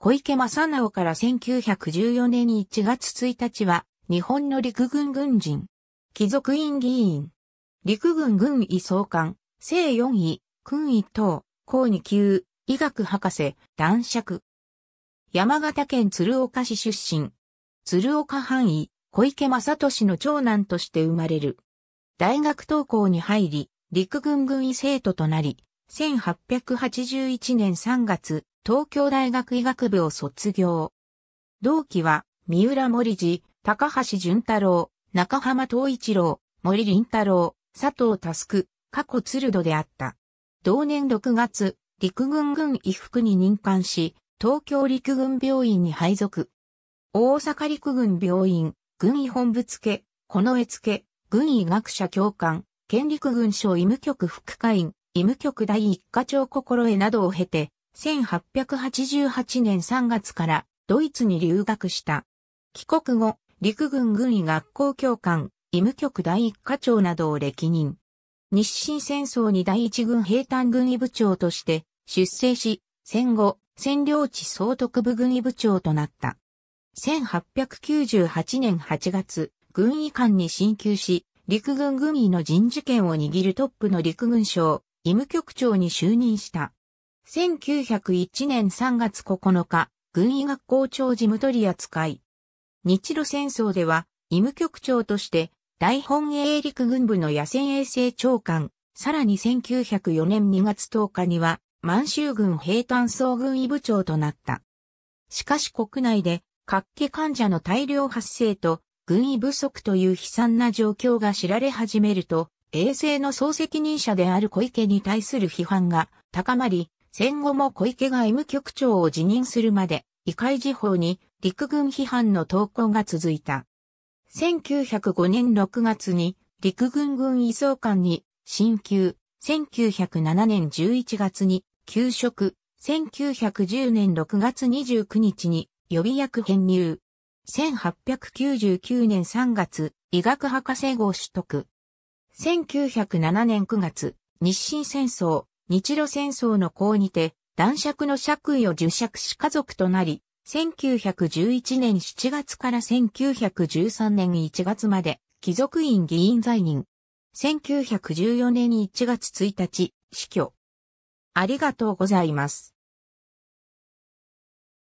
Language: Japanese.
小池正直から1914年1月1日は、日本の陸軍軍人、貴族院議員、陸軍軍医総監、正四位、君医等、高二級、医学博士、男爵。山形県鶴岡市出身。鶴岡範囲、小池正俊の長男として生まれる。大学登校に入り、陸軍軍医生徒となり、1881年3月、東京大学医学部を卒業。同期は、三浦森次、高橋淳太郎、中浜東一郎、森林太郎、佐藤佑、過去鶴戸であった。同年6月、陸軍軍衣服に任官し、東京陸軍病院に配属。大阪陸軍病院、軍医本部付、この絵付、軍医学者教官、県陸軍省医務局副会員、医務局第一課長心得などを経て、1888年3月からドイツに留学した。帰国後、陸軍軍医学校教官、医務局第一課長などを歴任。日清戦争に第一軍兵隊軍医部長として出征し、戦後、占領地総督部軍医部長となった。1898年8月、軍医官に進級し、陸軍軍医の人事権を握るトップの陸軍省、医務局長に就任した。1901年3月9日、軍医学校長事務取扱い。日露戦争では、医務局長として、大本営陸軍部の野戦衛生長官、さらに1904年2月10日には、満州軍兵団総軍医部長となった。しかし国内で、活気患者の大量発生と、軍医不足という悲惨な状況が知られ始めると、衛生の総責任者である小池に対する批判が高まり、戦後も小池外務局長を辞任するまで、異界時報に陸軍批判の投稿が続いた。1905年6月に陸軍軍移送官に進級、1907年11月に休職、1910年6月29日に予備役編入。1899年3月、医学博士号取得。1907年9月、日清戦争、日露戦争の功にて、男爵の爵位を受爵し家族となり、1911年7月から1913年1月まで、貴族院議員在任。1914年1月1日、死去。ありがとうございます。